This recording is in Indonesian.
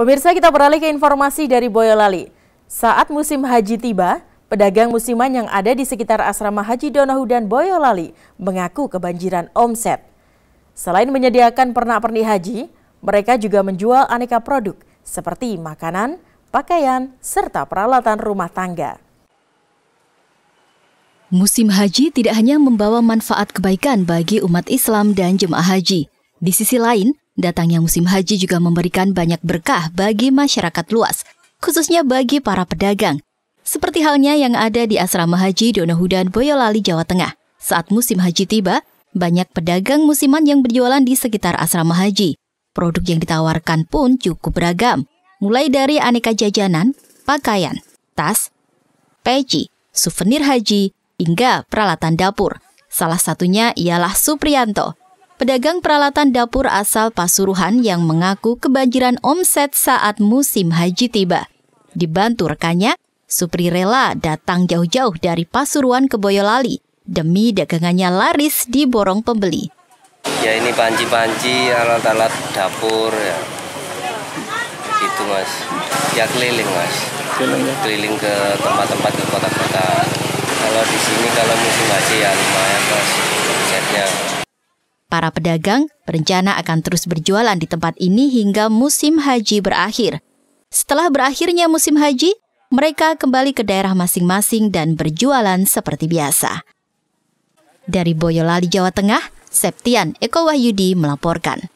Pemirsa kita beralih ke informasi dari Boyolali. Saat musim haji tiba, pedagang musiman yang ada di sekitar asrama haji dan Boyolali mengaku kebanjiran omset. Selain menyediakan pernak-pernik haji, mereka juga menjual aneka produk seperti makanan, pakaian, serta peralatan rumah tangga. Musim haji tidak hanya membawa manfaat kebaikan bagi umat Islam dan jemaah haji. Di sisi lain, Datangnya musim haji juga memberikan banyak berkah bagi masyarakat luas, khususnya bagi para pedagang. Seperti halnya yang ada di Asrama Haji Donohudan, Boyolali, Jawa Tengah. Saat musim haji tiba, banyak pedagang musiman yang berjualan di sekitar Asrama Haji. Produk yang ditawarkan pun cukup beragam, mulai dari aneka jajanan, pakaian, tas, peci, souvenir haji, hingga peralatan dapur. Salah satunya ialah Suprianto, pedagang peralatan dapur asal Pasuruhan yang mengaku kebanjiran omset saat musim haji tiba. Dibantu rekannya, Supri rela datang jauh-jauh dari Pasuruan ke Boyolali demi dagangannya laris di borong pembeli. Ya ini panci-panci, alat-alat dapur ya. Itu mas, ya keliling mas. Keliling, ke tempat-tempat ke kota-kota. Kalau di sini kalau musim haji ya lumayan mas, omsetnya. Para pedagang berencana akan terus berjualan di tempat ini hingga musim haji berakhir. Setelah berakhirnya musim haji, mereka kembali ke daerah masing-masing dan berjualan seperti biasa. Dari Boyolali, Jawa Tengah, Septian Eko Wahyudi melaporkan.